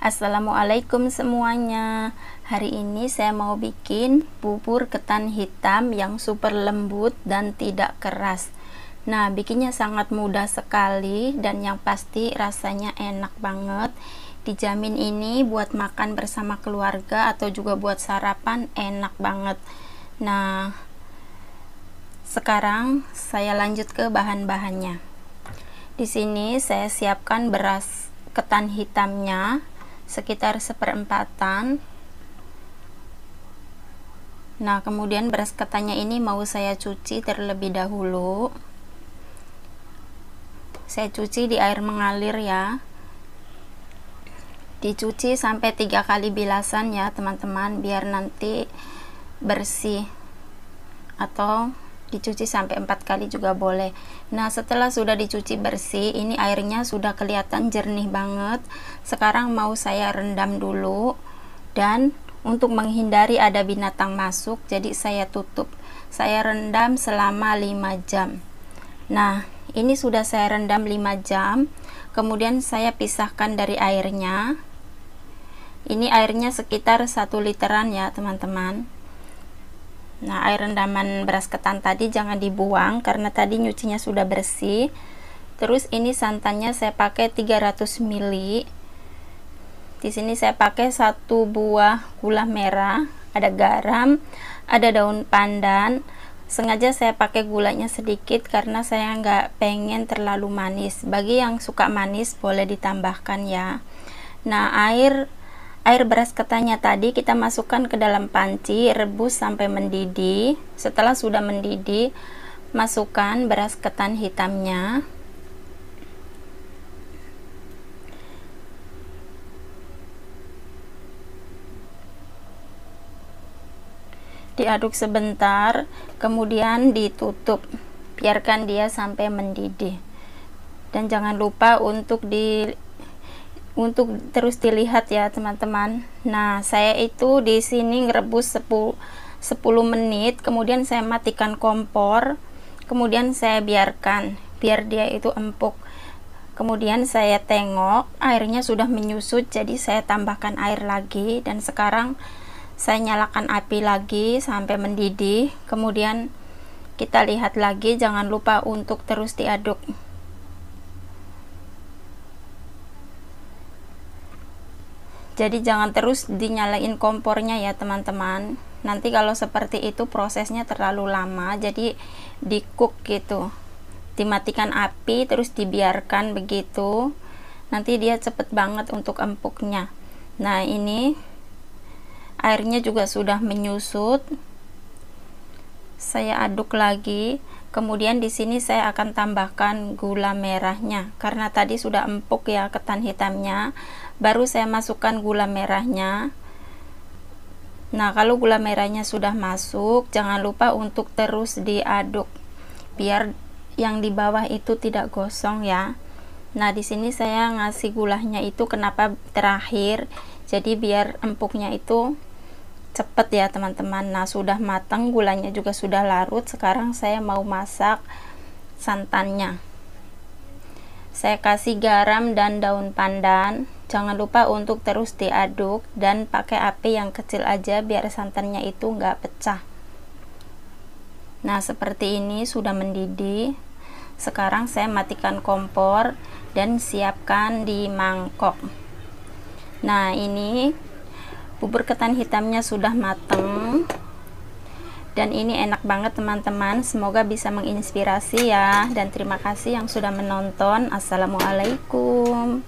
Assalamualaikum semuanya Hari ini saya mau bikin bubur ketan hitam yang super lembut dan tidak keras Nah bikinnya sangat mudah sekali dan yang pasti rasanya enak banget Dijamin ini buat makan bersama keluarga atau juga buat sarapan enak banget Nah sekarang saya lanjut ke bahan-bahannya di sini saya siapkan beras ketan hitamnya sekitar seperempatan nah kemudian beras ketannya ini mau saya cuci terlebih dahulu saya cuci di air mengalir ya dicuci sampai tiga kali bilasan ya teman-teman biar nanti bersih atau dicuci sampai empat kali juga boleh nah setelah sudah dicuci bersih ini airnya sudah kelihatan jernih banget sekarang mau saya rendam dulu dan untuk menghindari ada binatang masuk jadi saya tutup saya rendam selama 5 jam nah ini sudah saya rendam 5 jam kemudian saya pisahkan dari airnya ini airnya sekitar satu literan ya teman-teman Nah, air rendaman beras ketan tadi jangan dibuang karena tadi nyucinya sudah bersih. Terus ini santannya saya pakai 300 ml. Di sini saya pakai satu buah gula merah, ada garam, ada daun pandan. Sengaja saya pakai gulanya sedikit karena saya nggak pengen terlalu manis. Bagi yang suka manis boleh ditambahkan ya. Nah, air Air beras ketannya tadi kita masukkan ke dalam panci, rebus sampai mendidih. Setelah sudah mendidih, masukkan beras ketan hitamnya. diaduk sebentar kemudian ditutup biarkan dia sampai mendidih dan jangan lupa untuk di untuk terus dilihat ya teman-teman nah saya itu di sini ngerebus 10, 10 menit kemudian saya matikan kompor kemudian saya biarkan biar dia itu empuk kemudian saya tengok airnya sudah menyusut jadi saya tambahkan air lagi dan sekarang saya nyalakan api lagi sampai mendidih kemudian kita lihat lagi jangan lupa untuk terus diaduk jadi jangan terus dinyalain kompornya ya teman-teman nanti kalau seperti itu prosesnya terlalu lama jadi di cook gitu dimatikan api terus dibiarkan begitu nanti dia cepet banget untuk empuknya nah ini airnya juga sudah menyusut saya aduk lagi kemudian di sini saya akan tambahkan gula merahnya karena tadi sudah empuk ya ketan hitamnya baru saya masukkan gula merahnya nah kalau gula merahnya sudah masuk jangan lupa untuk terus diaduk biar yang di bawah itu tidak gosong ya nah di sini saya ngasih gulanya itu kenapa terakhir jadi biar empuknya itu cepet ya teman-teman nah sudah matang gulanya juga sudah larut sekarang saya mau masak santannya saya kasih garam dan daun pandan jangan lupa untuk terus diaduk dan pakai api yang kecil aja biar santannya itu nggak pecah nah seperti ini sudah mendidih sekarang saya matikan kompor dan siapkan di mangkok nah ini bubur ketan hitamnya sudah mateng dan ini enak banget teman-teman semoga bisa menginspirasi ya dan terima kasih yang sudah menonton assalamualaikum